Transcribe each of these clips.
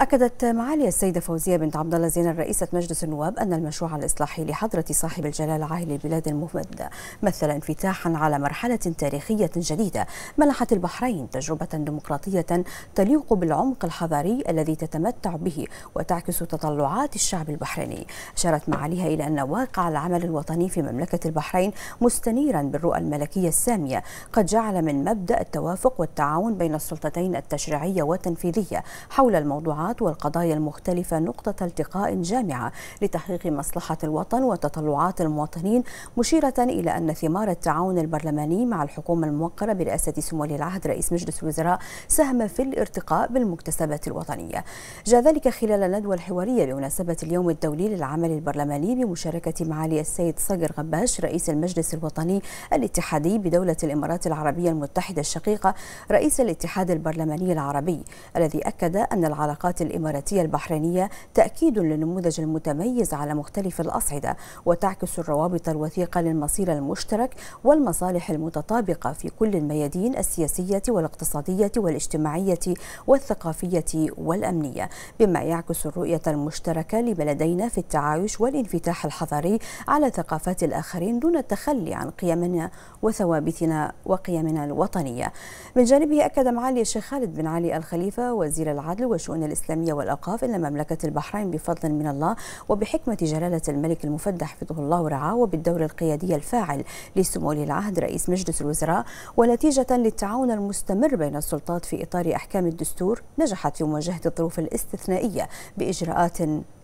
أكدت معالي السيدة فوزية بنت عبد الله زينب رئيسة مجلس النواب أن المشروع الإصلاحي لحضرة صاحب الجلالة عاهل البلاد المفدى مثل انفتاحا على مرحلة تاريخية جديدة منحت البحرين تجربة ديمقراطية تليق بالعمق الحضاري الذي تتمتع به وتعكس تطلعات الشعب البحريني أشارت معاليها إلى أن واقع العمل الوطني في مملكة البحرين مستنيرا بالرؤى الملكية السامية قد جعل من مبدأ التوافق والتعاون بين السلطتين التشريعية والتنفيذية حول الموضوعات الصراعات والقضايا المختلفة نقطة التقاء جامعة لتحقيق مصلحة الوطن وتطلعات المواطنين مشيرة إلى أن ثمار التعاون البرلماني مع الحكومة الموقرة برئاسة سمو ولي العهد رئيس مجلس الوزراء ساهم في الارتقاء بالمكتسبات الوطنية جاء ذلك خلال الندوة الحوارية بمناسبة اليوم الدولي للعمل البرلماني بمشاركة معالي السيد صقر غباش رئيس المجلس الوطني الاتحادي بدولة الإمارات العربية المتحدة الشقيقة رئيس الاتحاد البرلماني العربي الذي أكد أن العلاقات السلطات الإماراتية البحرينية تأكيد للنموذج المتميز على مختلف الأصعدة وتعكس الروابط الوثيقة للمصير المشترك والمصالح المتطابقة في كل الميادين السياسية والاقتصادية والاجتماعية والثقافية والأمنية بما يعكس الرؤية المشتركة لبلدينا في التعايش والانفتاح الحضاري على ثقافات الآخرين دون التخلي عن قيمنا وثوابتنا وقيمنا الوطنية من جانبه أكد معالي الشيخ خالد بن علي الخليفة وزير العدل وشؤون الاستقلال الإسلامية والأوقاف إلى مملكة البحرين بفضل من الله وبحكمة جلالة الملك المفدح حفظه الله ورعاه وبالدور القيادي الفاعل لسمو ولي العهد رئيس مجلس الوزراء ونتيجة للتعاون المستمر بين السلطات في إطار أحكام الدستور نجحت في مواجهة الظروف الاستثنائية بإجراءات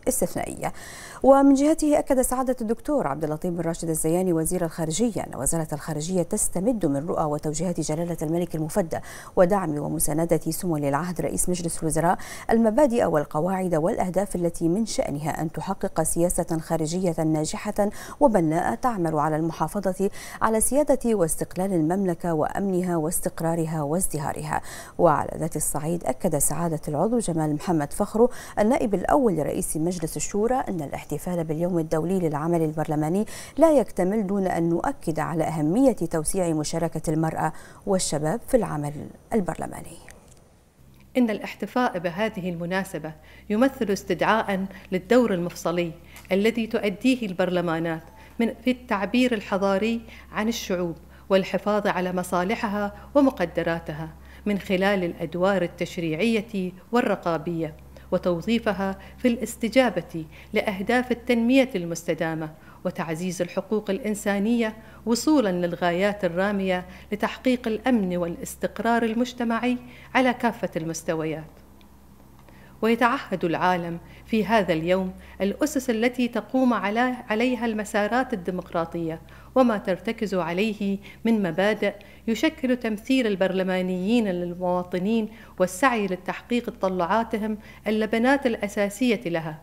استثنائية ومن جهته أكد سعادة الدكتور عبد اللطيف بن راشد الزياني وزير الخارجية أن وزارة الخارجية تستمد من رؤى وتوجيهات جلالة الملك المفدى ودعم ومساندة سمو العهد رئيس مجلس الوزراء المبادئ والقواعد والأهداف التي من شأنها أن تحقق سياسة خارجية ناجحة وبناءة تعمل على المحافظة على سيادة واستقلال المملكة وأمنها واستقرارها وازدهارها وعلى ذات الصعيد أكد سعادة العضو جمال محمد فخرو النائب الأول لرئيس مجلس مجلس الشورى أن الاحتفال باليوم الدولي للعمل البرلماني لا يكتمل دون أن نؤكد على أهمية توسيع مشاركة المرأة والشباب في العمل البرلماني إن الاحتفاء بهذه المناسبة يمثل استدعاء للدور المفصلي الذي تؤديه البرلمانات من في التعبير الحضاري عن الشعوب والحفاظ على مصالحها ومقدراتها من خلال الادوار التشريعيه والرقابيه وتوظيفها في الاستجابه لاهداف التنميه المستدامه وتعزيز الحقوق الانسانيه وصولا للغايات الراميه لتحقيق الامن والاستقرار المجتمعي على كافه المستويات ويتعهد العالم في هذا اليوم الأسس التي تقوم عليها المسارات الديمقراطية وما ترتكز عليه من مبادئ يشكل تمثيل البرلمانيين للمواطنين والسعي للتحقيق تطلعاتهم اللبنات الأساسية لها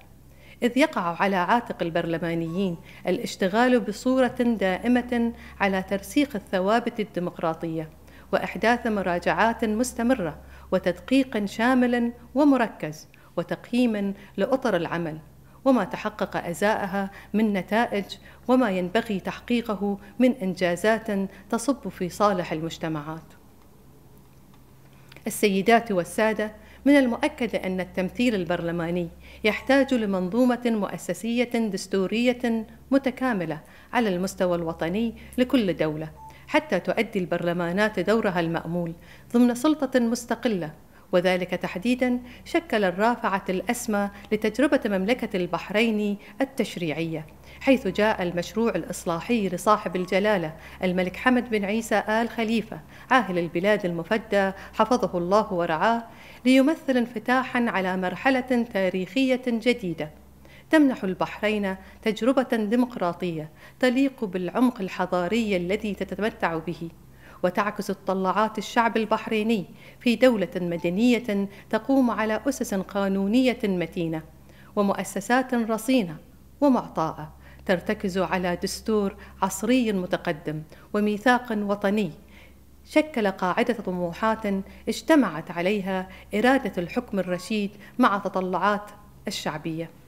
إذ يقع على عاتق البرلمانيين الاشتغال بصورة دائمة على ترسيخ الثوابت الديمقراطية وإحداث مراجعات مستمرة وتدقيقا شاملا ومركز وتقييما لاطر العمل وما تحقق ازاءها من نتائج وما ينبغي تحقيقه من انجازات تصب في صالح المجتمعات السيدات والساده من المؤكد ان التمثيل البرلماني يحتاج لمنظومه مؤسسيه دستوريه متكامله على المستوى الوطني لكل دوله حتى تؤدي البرلمانات دورها المأمول ضمن سلطة مستقلة وذلك تحديدا شكل الرافعة الأسمى لتجربة مملكة البحرين التشريعية حيث جاء المشروع الإصلاحي لصاحب الجلالة الملك حمد بن عيسى آل خليفة عاهل البلاد المفدى حفظه الله ورعاه ليمثل انفتاحا على مرحلة تاريخية جديدة تمنح البحرين تجربة ديمقراطية تليق بالعمق الحضاري الذي تتمتع به وتعكس اطلاعات الشعب البحريني في دولة مدنية تقوم على أسس قانونية متينة ومؤسسات رصينة ومعطاءة ترتكز على دستور عصري متقدم وميثاق وطني شكل قاعدة طموحات اجتمعت عليها إرادة الحكم الرشيد مع تطلعات الشعبية